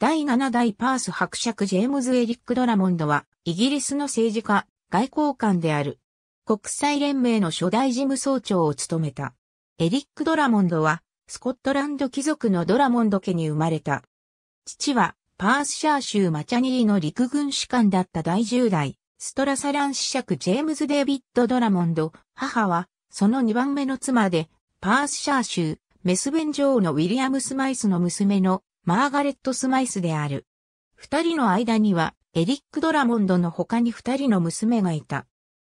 第7代パース伯爵ジェームズ・エリック・ドラモンドは、イギリスの政治家、外交官である。国際連盟の初代事務総長を務めた。エリック・ドラモンドは、スコットランド貴族のドラモンド家に生まれた。父は、パースシャー州マチャニーの陸軍士官だった第10代、ストラサラン子爵ジェームズ・デイビッド・ドラモンド、母は、その2番目の妻で、パースシャー州、メスベン女王のウィリアム・スマイスの娘のマーガレット・スマイスである。二人の間には、エリック・ドラモンドの他に二人の娘がいた。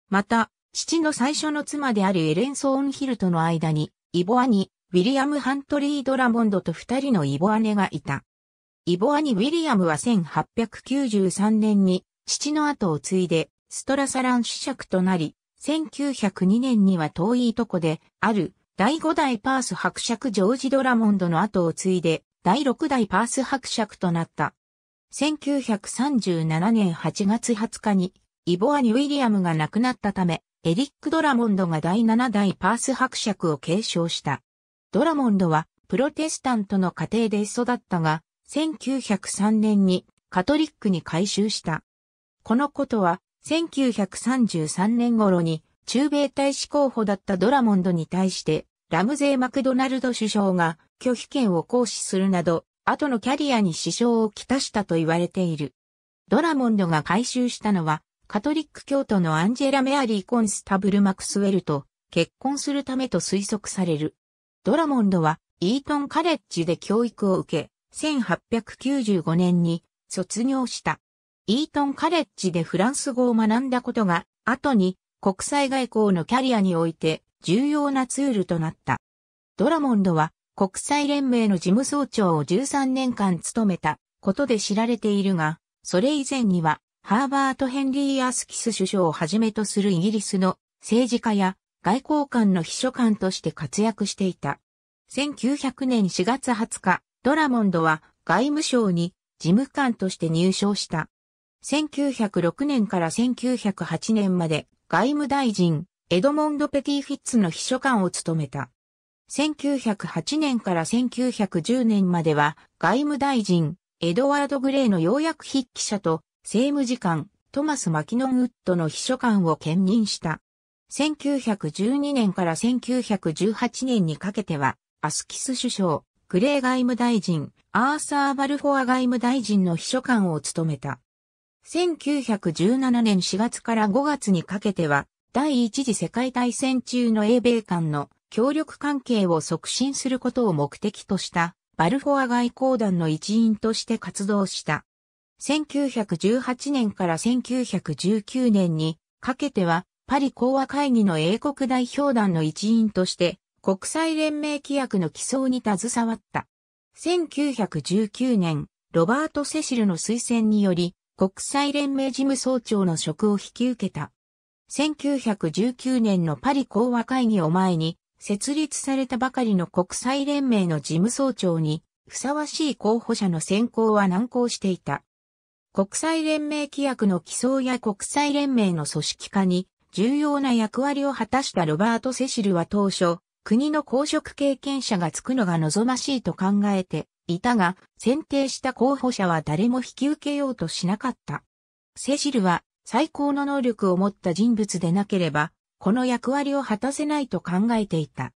また、父の最初の妻であるエレン・ソーンヒルとの間に、イボアニ、ウィリアム・ハントリー・ドラモンドと二人のイボアネがいた。イボアニ・ウィリアムは1893年に、父の後を継いで、ストラサラン主爵となり、1902年には遠いとこで、ある、第五代パース伯爵ジョージ・ドラモンドの後を継いで、第6代パース伯爵となった。1937年8月20日に、イボアニ・ウィリアムが亡くなったため、エリック・ドラモンドが第7代パース伯爵を継承した。ドラモンドは、プロテスタントの家庭で育ったが、1903年にカトリックに改修した。このことは、1933年頃に、中米大使候補だったドラモンドに対して、ラムゼー・マクドナルド首相が、拒否権を行使するなど、後のキャリアに支障をきたしたと言われている。ドラモンドが回収したのは、カトリック教徒のアンジェラ・メアリー・コンスタブル・マクスウェルと結婚するためと推測される。ドラモンドはイートン・カレッジで教育を受け、1895年に卒業した。イートン・カレッジでフランス語を学んだことが、後に国際外交のキャリアにおいて重要なツールとなった。ドラモンドは国際連盟の事務総長を13年間務めたことで知られているが、それ以前には、ハーバート・ヘンリー・アスキス首相をはじめとするイギリスの政治家や外交官の秘書官として活躍していた。1900年4月20日、ドラモンドは外務省に事務官として入省した。1906年から1908年まで外務大臣、エドモンド・ペティ・フィッツの秘書官を務めた。1908年から1910年までは外務大臣、エドワード・グレーの要約筆記者と政務次官、トマス・マキノン・ウッドの秘書官を兼任した。1912年から1918年にかけては、アスキス首相、グレー外務大臣、アーサー・バルフォア外務大臣の秘書官を務めた。1917年4月から5月にかけては、第一次世界大戦中の英米間の協力関係を促進することを目的としたバルフォア外交団の一員として活動した。1918年から1919年にかけてはパリ講和会議の英国代表団の一員として国際連盟規約の起草に携わった。1919年、ロバート・セシルの推薦により国際連盟事務総長の職を引き受けた。1919年のパリ講和会議を前に設立されたばかりの国際連盟の事務総長に、ふさわしい候補者の選考は難航していた。国際連盟規約の起草や国際連盟の組織化に重要な役割を果たしたロバート・セシルは当初、国の公職経験者がつくのが望ましいと考えていたが、選定した候補者は誰も引き受けようとしなかった。セシルは最高の能力を持った人物でなければ、この役割を果たせないと考えていた。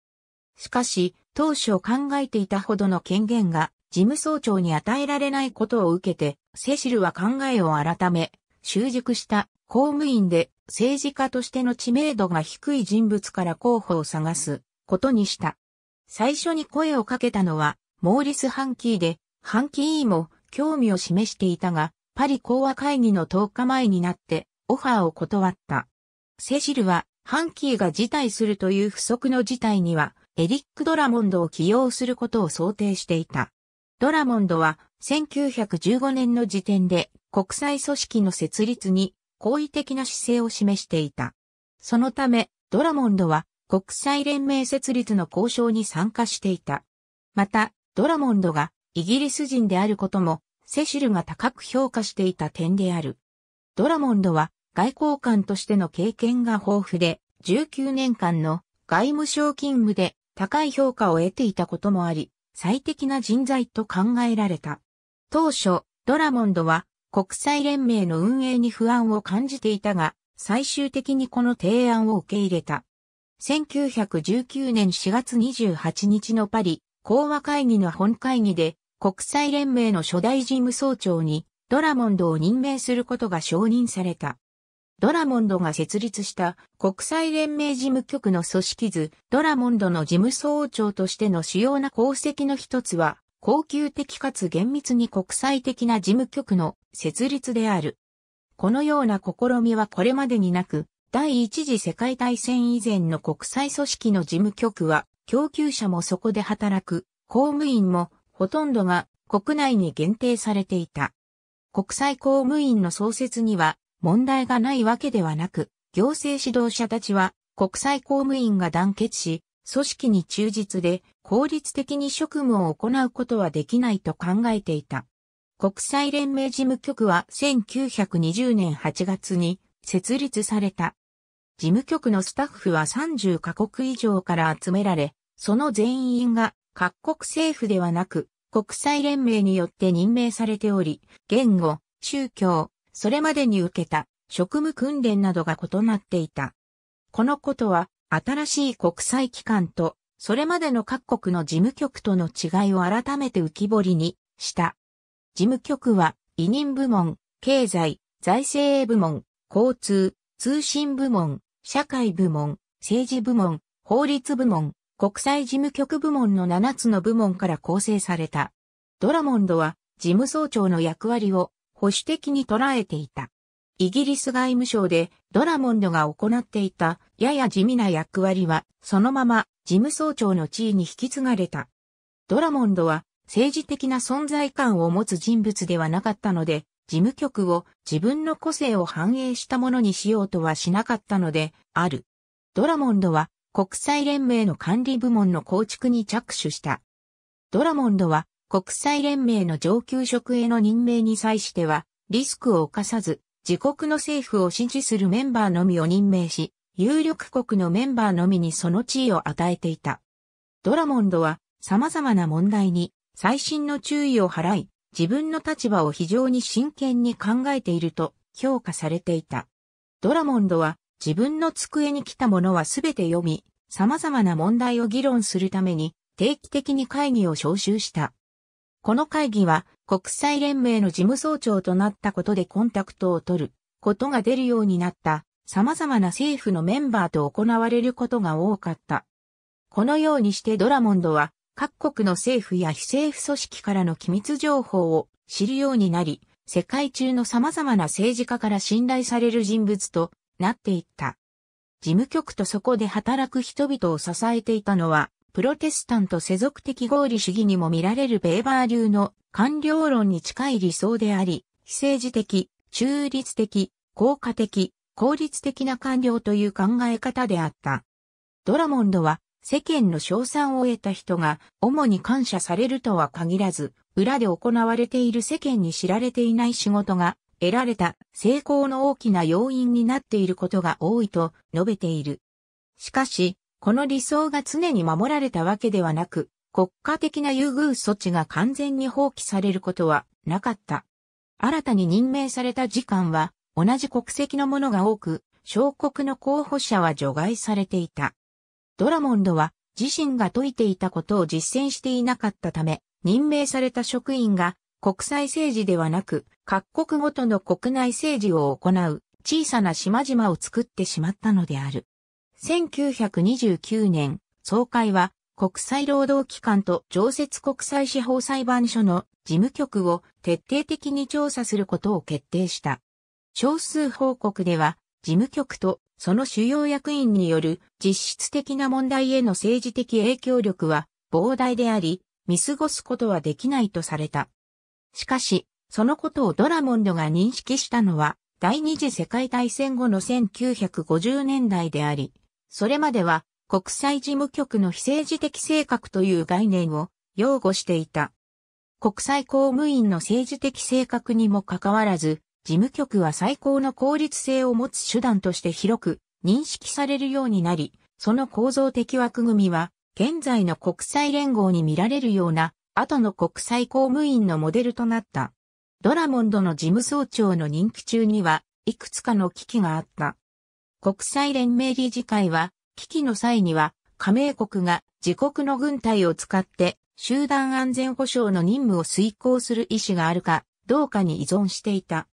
しかし、当初考えていたほどの権限が事務総長に与えられないことを受けて、セシルは考えを改め、習熟した公務員で政治家としての知名度が低い人物から候補を探すことにした。最初に声をかけたのは、モーリス・ハンキーで、ハンキーも興味を示していたが、パリ講和会議の10日前になって、オファーを断った。セシルはハンキーが辞退するという不足の事態には、エリック・ドラモンドを起用することを想定していた。ドラモンドは1915年の時点で国際組織の設立に好意的な姿勢を示していた。そのため、ドラモンドは国際連盟設立の交渉に参加していた。また、ドラモンドがイギリス人であることも、セシルが高く評価していた点である。ドラモンドは外交官としての経験が豊富で、19年間の外務省勤務で高い評価を得ていたこともあり、最適な人材と考えられた。当初、ドラモンドは国際連盟の運営に不安を感じていたが、最終的にこの提案を受け入れた。1919年4月28日のパリ、講和会議の本会議で、国際連盟の初代事務総長にドラモンドを任命することが承認された。ドラモンドが設立した国際連盟事務局の組織図、ドラモンドの事務総長としての主要な功績の一つは、恒久的かつ厳密に国際的な事務局の設立である。このような試みはこれまでになく、第一次世界大戦以前の国際組織の事務局は、供給者もそこで働く、公務員もほとんどが国内に限定されていた。国際公務員の創設には問題がないわけではなく、行政指導者たちは国際公務員が団結し、組織に忠実で効率的に職務を行うことはできないと考えていた。国際連盟事務局は1920年8月に設立された。事務局のスタッフは30カ国以上から集められ、その全員が各国政府ではなく国際連盟によって任命されており、言語、宗教、それまでに受けた職務訓練などが異なっていた。このことは、新しい国際機関と、それまでの各国の事務局との違いを改めて浮き彫りにした。事務局は、委任部門、経済、財政部門、交通、通信部門、社会部門、政治部門、法律部門、国際事務局部門の7つの部門から構成された。ドラモンドは事務総長の役割を保守的に捉えていた。イギリス外務省でドラモンドが行っていたやや地味な役割はそのまま事務総長の地位に引き継がれた。ドラモンドは政治的な存在感を持つ人物ではなかったので、事務局を自分の個性を反映したものにしようとはしなかったので、ある。ドラモンドは国際連盟の管理部門の構築に着手した。ドラモンドは国際連盟の上級職への任命に際しては、リスクを犯さず、自国の政府を支持するメンバーのみを任命し、有力国のメンバーのみにその地位を与えていた。ドラモンドは様々な問題に最新の注意を払い、自分の立場を非常に真剣に考えていると評価されていた。ドラモンドは自分の机に来たものはすべて読み、様々な問題を議論するために定期的に会議を招集した。この会議は国際連盟の事務総長となったことでコンタクトを取ることが出るようになった様々な政府のメンバーと行われることが多かった。このようにしてドラモンドは各国の政府や非政府組織からの機密情報を知るようになり、世界中の様々な政治家から信頼される人物となっていった。事務局とそこで働く人々を支えていたのは、プロテスタント世俗的合理主義にも見られるベーバー流の官僚論に近い理想であり、非政治的、中立的、効果的、効率的な官僚という考え方であった。ドラモンドは世間の称賛を得た人が主に感謝されるとは限らず、裏で行われている世間に知られていない仕事が得られた成功の大きな要因になっていることが多いと述べている。しかし、この理想が常に守られたわけではなく、国家的な優遇措置が完全に放棄されることはなかった。新たに任命された次官は、同じ国籍の者が多く、小国の候補者は除外されていた。ドラモンドは自身が説いていたことを実践していなかったため、任命された職員が国際政治ではなく、各国ごとの国内政治を行う小さな島々を作ってしまったのである。1929年、総会は国際労働機関と常設国際司法裁判所の事務局を徹底的に調査することを決定した。少数報告では、事務局とその主要役員による実質的な問題への政治的影響力は膨大であり、見過ごすことはできないとされた。しかし、そのことをドラモンドが認識したのは、第二次世界大戦後の1950年代であり、それまでは国際事務局の非政治的性格という概念を擁護していた。国際公務員の政治的性格にもかかわらず、事務局は最高の効率性を持つ手段として広く認識されるようになり、その構造的枠組みは、現在の国際連合に見られるような、後の国際公務員のモデルとなった。ドラモンドの事務総長の任期中には、いくつかの危機があった。国際連盟理事会は、危機の際には、加盟国が自国の軍隊を使って集団安全保障の任務を遂行する意思があるかどうかに依存していた。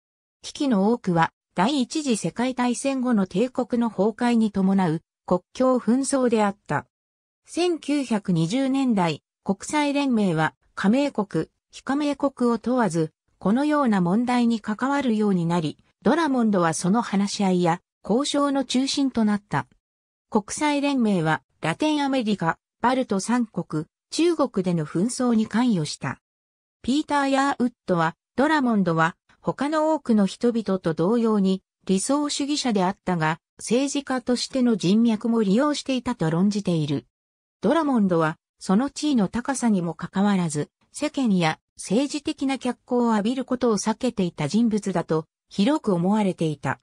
危機の多くは第一次世界大戦後の帝国の崩壊に伴う国境紛争であった。1920年代、国際連盟は加盟国、非加盟国を問わず、このような問題に関わるようになり、ドラモンドはその話し合いや交渉の中心となった。国際連盟はラテンアメリカ、バルト三国、中国での紛争に関与した。ピーター・ヤーウッドは、ドラモンドは他の多くの人々と同様に理想主義者であったが、政治家としての人脈も利用していたと論じている。ドラモンドは、その地位の高さにもかかわらず、世間や政治的な脚光を浴びることを避けていた人物だと広く思われていた。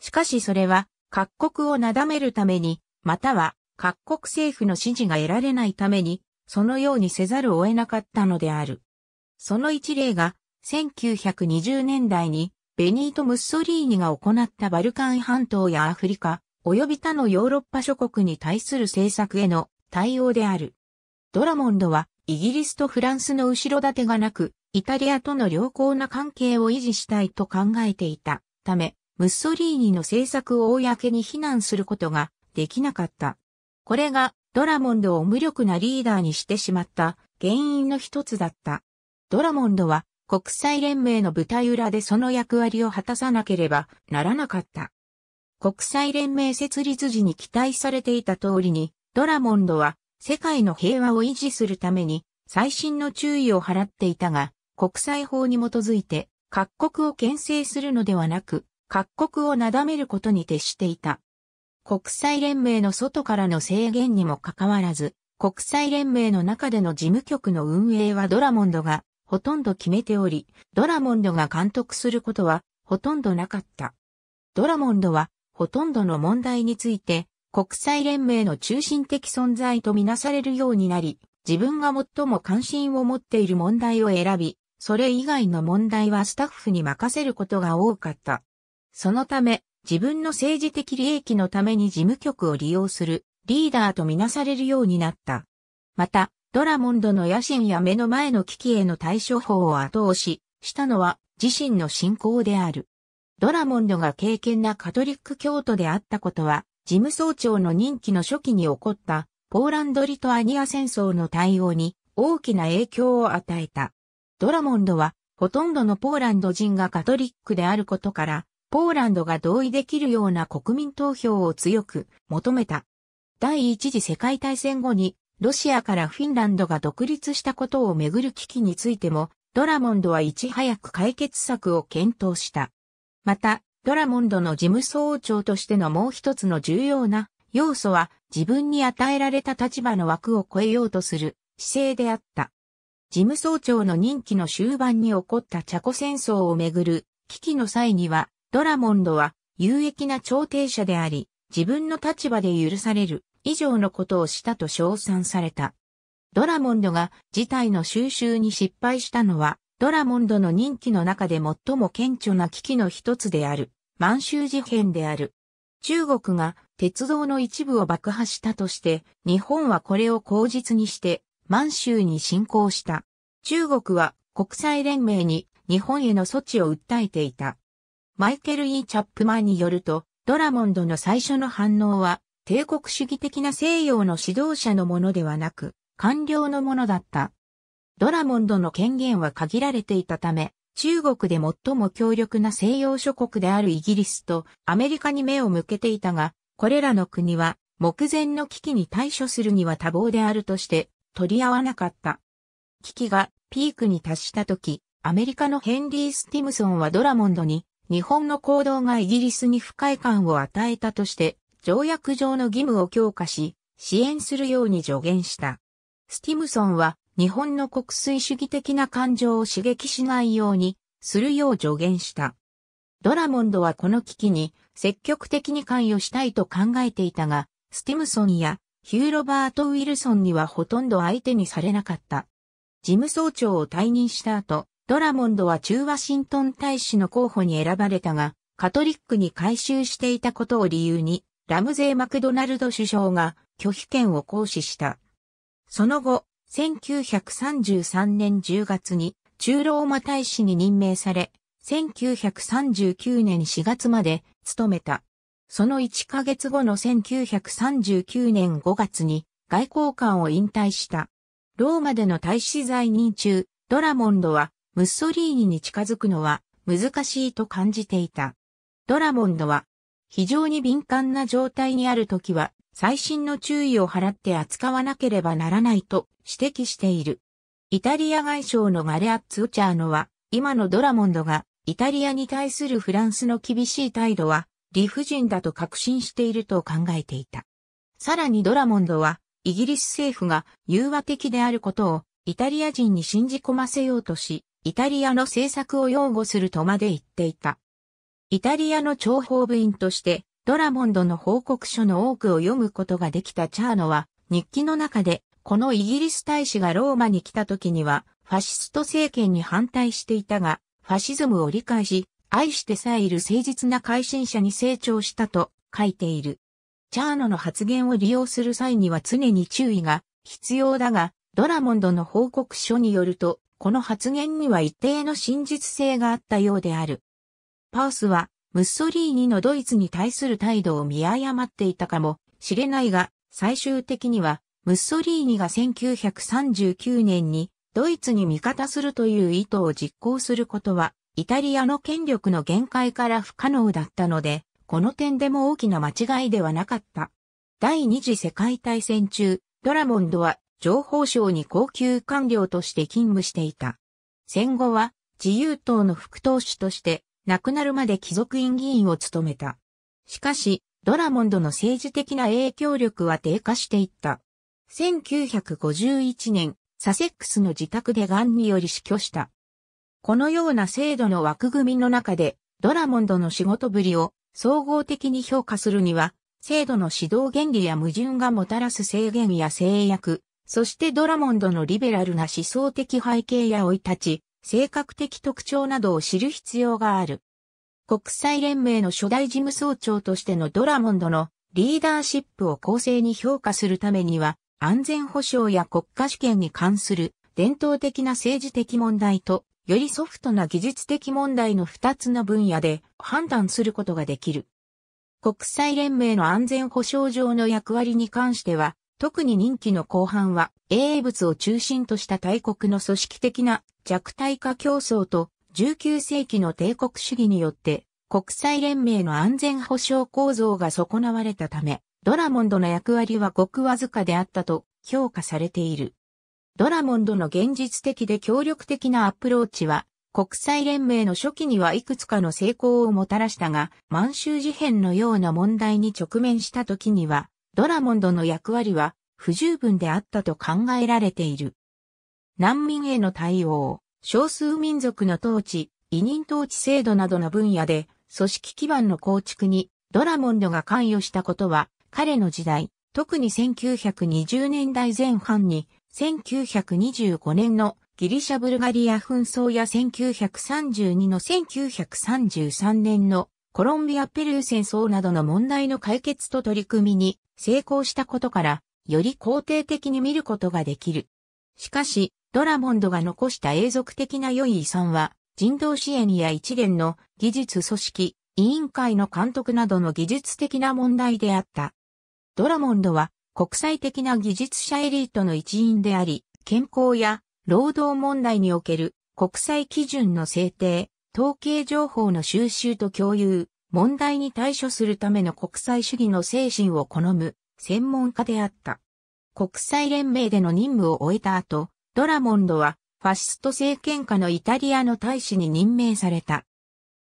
しかしそれは、各国をなだめるために、または、各国政府の支持が得られないために、そのようにせざるを得なかったのである。その一例が、1920年代に、ベニート・ムッソリーニが行ったバルカン半島やアフリカ、及び他のヨーロッパ諸国に対する政策への対応である。ドラモンドは、イギリスとフランスの後ろ盾がなく、イタリアとの良好な関係を維持したいと考えていたため、ムッソリーニの政策を公に非難することができなかった。これがドラモンドを無力なリーダーにしてしまった原因の一つだった。ドラモンドは国際連盟の舞台裏でその役割を果たさなければならなかった。国際連盟設立時に期待されていた通りに、ドラモンドは世界の平和を維持するために最新の注意を払っていたが、国際法に基づいて各国を牽制するのではなく、各国をなだめることに徹していた。国際連盟の外からの制限にもかかわらず、国際連盟の中での事務局の運営はドラモンドがほとんど決めており、ドラモンドが監督することはほとんどなかった。ドラモンドはほとんどの問題について国際連盟の中心的存在とみなされるようになり、自分が最も関心を持っている問題を選び、それ以外の問題はスタッフに任せることが多かった。そのため、自分の政治的利益のために事務局を利用するリーダーとみなされるようになった。また、ドラモンドの野心や目の前の危機への対処法を後押ししたのは自身の信仰である。ドラモンドが敬虔なカトリック教徒であったことは、事務総長の任期の初期に起こったポーランド・リトアニア戦争の対応に大きな影響を与えた。ドラモンドはほとんどのポーランド人がカトリックであることから、ポーランドが同意できるような国民投票を強く求めた。第一次世界大戦後にロシアからフィンランドが独立したことをめぐる危機についてもドラモンドはいち早く解決策を検討した。また、ドラモンドの事務総長としてのもう一つの重要な要素は自分に与えられた立場の枠を超えようとする姿勢であった。事務総長の任期の終盤に起こったチャコ戦争をめぐる危機の際にはドラモンドは有益な調停者であり、自分の立場で許される以上のことをしたと称賛された。ドラモンドが事態の収集に失敗したのは、ドラモンドの任期の中で最も顕著な危機の一つである、満州事変である。中国が鉄道の一部を爆破したとして、日本はこれを口実にして満州に侵攻した。中国は国際連盟に日本への措置を訴えていた。マイケル・イー・チャップマンによると、ドラモンドの最初の反応は、帝国主義的な西洋の指導者のものではなく、官僚のものだった。ドラモンドの権限は限られていたため、中国で最も強力な西洋諸国であるイギリスとアメリカに目を向けていたが、これらの国は目前の危機に対処するには多忙であるとして取り合わなかった。危機がピークに達した時、アメリカのヘンリー・スティムソンはドラモンドに日本の行動がイギリスに不快感を与えたとして、条約上の義務を強化し、支援するように助言した。スティムソンは、日本の国粋主義的な感情を刺激しないように、するよう助言した。ドラモンドはこの危機に積極的に関与したいと考えていたが、スティムソンやヒューロバート・ウィルソンにはほとんど相手にされなかった。事務総長を退任した後、ドラモンドは中ワシントン大使の候補に選ばれたが、カトリックに改修していたことを理由に、ラムゼー・マクドナルド首相が拒否権を行使した。その後、1933年10月に中ローマ大使に任命され、1939年4月まで務めた。その1ヶ月後の1939年5月に外交官を引退した。ローマでの大使在任中、ドラモンドはムッソリーニに近づくのは難しいと感じていた。ドラモンドは非常に敏感な状態にある時は最新の注意を払って扱わなければならないと指摘している。イタリア外相のマレアッツ・チャーノは今のドラモンドがイタリアに対するフランスの厳しい態度は理不尽だと確信していると考えていた。さらにドラモンドはイギリス政府が融和的であることをイタリア人に信じ込ませようとし、イタリアの政策を擁護するとまで言っていた。イタリアの諜報部員として、ドラモンドの報告書の多くを読むことができたチャーノは、日記の中で、このイギリス大使がローマに来た時には、ファシスト政権に反対していたが、ファシズムを理解し、愛してさえいる誠実な改心者に成長したと書いている。チャーノの発言を利用する際には常に注意が必要だが、ドラモンドの報告書によると、この発言には一定の真実性があったようである。パウスは、ムッソリーニのドイツに対する態度を見誤っていたかもしれないが、最終的には、ムッソリーニが1939年にドイツに味方するという意図を実行することは、イタリアの権力の限界から不可能だったので、この点でも大きな間違いではなかった。第二次世界大戦中、ドラモンドは情報省に高級官僚として勤務していた。戦後は自由党の副党首として亡くなるまで貴族院議員を務めた。しかし、ドラモンドの政治的な影響力は低下していった。1951年、サセックスの自宅で癌により死去した。このような制度の枠組みの中で、ドラモンドの仕事ぶりを総合的に評価するには、制度の指導原理や矛盾がもたらす制限や制約、そしてドラモンドのリベラルな思想的背景や追い立ち、性格的特徴などを知る必要がある。国際連盟の初代事務総長としてのドラモンドのリーダーシップを公正に評価するためには、安全保障や国家主権に関する伝統的な政治的問題と、よりソフトな技術的問題の2つの分野で判断することができる。国際連盟の安全保障上の役割に関しては、特に任期の後半は、英物を中心とした大国の組織的な弱体化競争と19世紀の帝国主義によって国際連盟の安全保障構造が損なわれたため、ドラモンドの役割はごくわずかであったと評価されている。ドラモンドの現実的で協力的なアプローチは、国際連盟の初期にはいくつかの成功をもたらしたが、満州事変のような問題に直面した時には、ドラモンドの役割は不十分であったと考えられている。難民への対応、少数民族の統治、委任統治制度などの分野で組織基盤の構築にドラモンドが関与したことは彼の時代、特に1920年代前半に1925年のギリシャ・ブルガリア紛争や1932の1933年のコロンビア・ペルー戦争などの問題の解決と取り組みに成功したことから、より肯定的に見ることができる。しかし、ドラモンドが残した永続的な良い遺産は、人道支援や一連の技術組織、委員会の監督などの技術的な問題であった。ドラモンドは国際的な技術者エリートの一員であり、健康や労働問題における国際基準の制定、統計情報の収集と共有、問題に対処するための国際主義の精神を好む専門家であった。国際連盟での任務を終えた後、ドラモンドはファシスト政権下のイタリアの大使に任命された。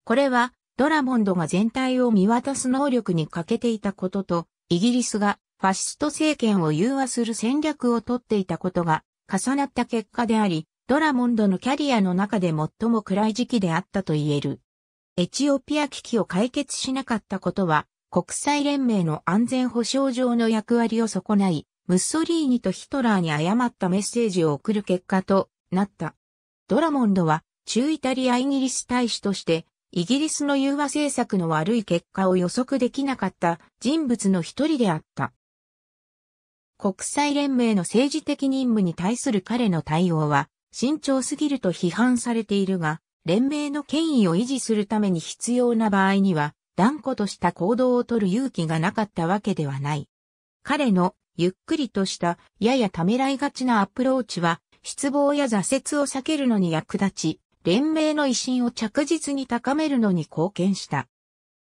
これはドラモンドが全体を見渡す能力に欠けていたことと、イギリスがファシスト政権を融和する戦略をとっていたことが重なった結果であり、ドラモンドのキャリアの中で最も暗い時期であったと言える。エチオピア危機を解決しなかったことは、国際連盟の安全保障上の役割を損ない、ムッソリーニとヒトラーに誤ったメッセージを送る結果となった。ドラモンドは、中イタリアイギリス大使として、イギリスの融和政策の悪い結果を予測できなかった人物の一人であった。国際連盟の政治的任務に対する彼の対応は、慎重すぎると批判されているが、連盟の権威を維持するために必要な場合には、断固とした行動を取る勇気がなかったわけではない。彼のゆっくりとしたややためらいがちなアプローチは、失望や挫折を避けるのに役立ち、連盟の威信を着実に高めるのに貢献した。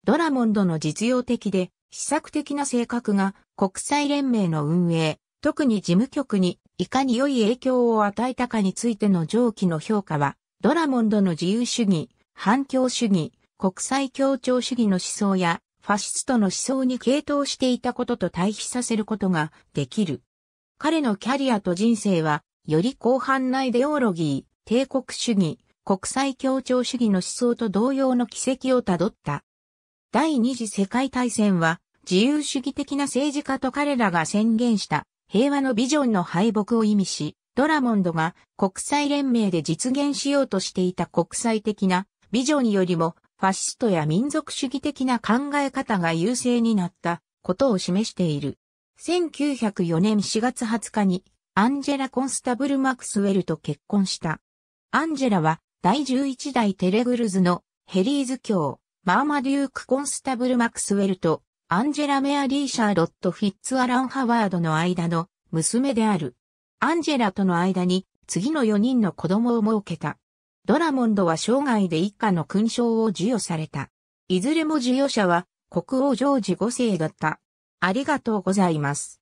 ドラモンドの実用的で、施策的な性格が国際連盟の運営、特に事務局にいかに良い影響を与えたかについての上記の評価は、ドラモンドの自由主義、反共主義、国際協調主義の思想や、ファシストの思想に傾倒していたことと対比させることができる。彼のキャリアと人生は、より広範なイデオロギー、帝国主義、国際協調主義の思想と同様の軌跡をたどった。第二次世界大戦は、自由主義的な政治家と彼らが宣言した平和のビジョンの敗北を意味し、ドラモンドが国際連盟で実現しようとしていた国際的なビジョンよりもファシストや民族主義的な考え方が優勢になったことを示している。1904年4月20日にアンジェラ・コンスタブル・マクスウェルと結婚した。アンジェラは第11代テレグルズのヘリーズ教マーマデューク・コンスタブル・マクスウェルとアンジェラ・メアリー・シャーロット・フィッツ・アラン・ハワードの間の娘である。アンジェラとの間に次の4人の子供を設けた。ドラモンドは生涯で一家の勲章を授与された。いずれも授与者は国王ジョージ5世だった。ありがとうございます。